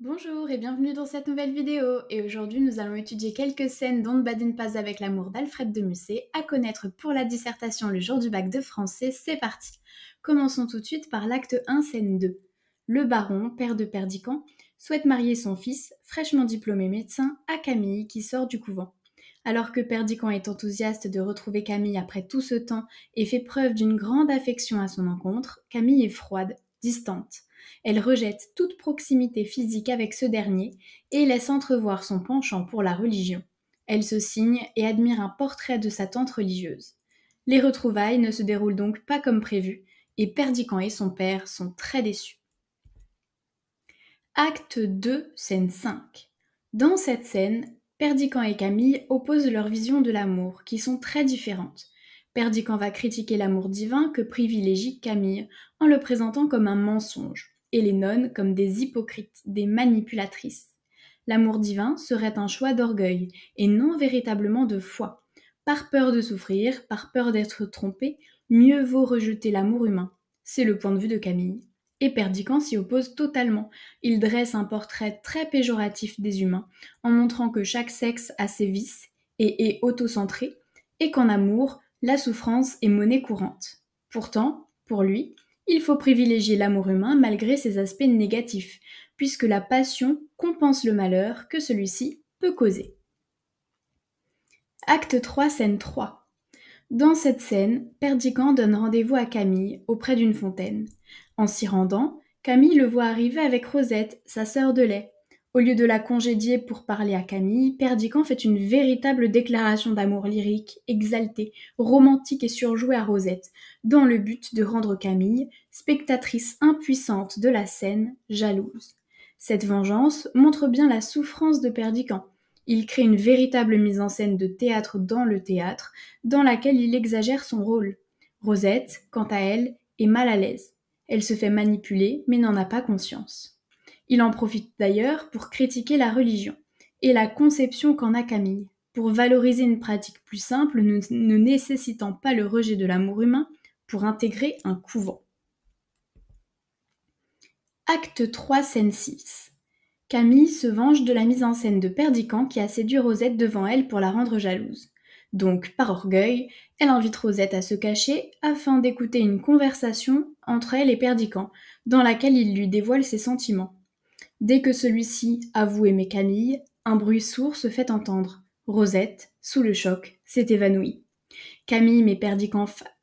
Bonjour et bienvenue dans cette nouvelle vidéo et aujourd'hui nous allons étudier quelques scènes dont ne pas avec l'amour d'Alfred de Musset à connaître pour la dissertation le jour du bac de français, c'est parti Commençons tout de suite par l'acte 1 scène 2. Le baron, père de Perdican, souhaite marier son fils, fraîchement diplômé médecin, à Camille qui sort du couvent. Alors que Perdican est enthousiaste de retrouver Camille après tout ce temps et fait preuve d'une grande affection à son encontre, Camille est froide, distante elle rejette toute proximité physique avec ce dernier et laisse entrevoir son penchant pour la religion. Elle se signe et admire un portrait de sa tante religieuse. Les retrouvailles ne se déroulent donc pas comme prévu, et Perdican et son père sont très déçus. Acte 2, scène 5. Dans cette scène, Perdican et Camille opposent leurs visions de l'amour, qui sont très différentes. Perdican va critiquer l'amour divin que privilégie Camille en le présentant comme un mensonge et les nonnes comme des hypocrites, des manipulatrices. L'amour divin serait un choix d'orgueil et non véritablement de foi. Par peur de souffrir, par peur d'être trompé, mieux vaut rejeter l'amour humain. C'est le point de vue de Camille. Et Perdican s'y oppose totalement. Il dresse un portrait très péjoratif des humains, en montrant que chaque sexe a ses vices et est autocentré, et qu'en amour, la souffrance est monnaie courante. Pourtant, pour lui, il faut privilégier l'amour humain malgré ses aspects négatifs, puisque la passion compense le malheur que celui-ci peut causer. Acte 3, scène 3. Dans cette scène, Perdican donne rendez-vous à Camille auprès d'une fontaine. En s'y rendant, Camille le voit arriver avec Rosette, sa sœur de lait. Au lieu de la congédier pour parler à Camille, Perdican fait une véritable déclaration d'amour lyrique, exaltée, romantique et surjouée à Rosette, dans le but de rendre Camille, spectatrice impuissante de la scène, jalouse. Cette vengeance montre bien la souffrance de Perdican. Il crée une véritable mise en scène de théâtre dans le théâtre, dans laquelle il exagère son rôle. Rosette, quant à elle, est mal à l'aise. Elle se fait manipuler, mais n'en a pas conscience. Il en profite d'ailleurs pour critiquer la religion et la conception qu'en a Camille, pour valoriser une pratique plus simple ne, nécessitant pas le rejet de l'amour humain pour intégrer un couvent. Acte 3, scène 6. Camille se venge de la mise en scène de Perdican qui a séduit Rosette devant elle pour la rendre jalouse. Donc, par orgueil, elle invite Rosette à se cacher afin d'écouter une conversation entre elle et Perdican, dans laquelle il lui dévoile ses sentiments. Dès que celui-ci avoue aimer Camille, un bruit sourd se fait entendre. Rosette, sous le choc, s'est évanouie. Camille m'est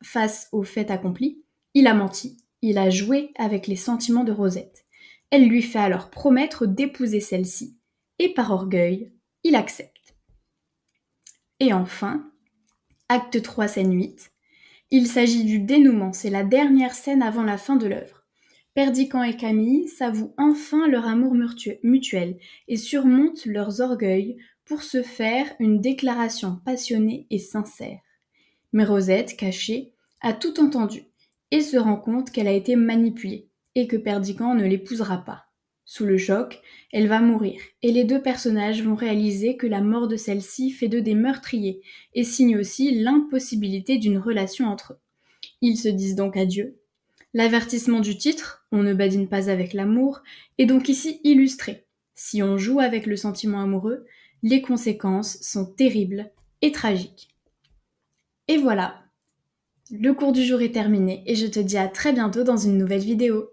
face au fait accompli. Il a menti, il a joué avec les sentiments de Rosette. Elle lui fait alors promettre d'épouser celle-ci, et par orgueil, il accepte. Et enfin, acte 3, scène 8. Il s'agit du dénouement, c'est la dernière scène avant la fin de l'œuvre. Perdican et Camille s'avouent enfin leur amour mutuel et surmontent leurs orgueils pour se faire une déclaration passionnée et sincère. Mais Rosette, cachée, a tout entendu et se rend compte qu'elle a été manipulée et que Perdican ne l'épousera pas. Sous le choc, elle va mourir et les deux personnages vont réaliser que la mort de celle-ci fait d'eux des meurtriers et signe aussi l'impossibilité d'une relation entre eux. Ils se disent donc adieu L'avertissement du titre, on ne badine pas avec l'amour, est donc ici illustré. Si on joue avec le sentiment amoureux, les conséquences sont terribles et tragiques. Et voilà, le cours du jour est terminé et je te dis à très bientôt dans une nouvelle vidéo.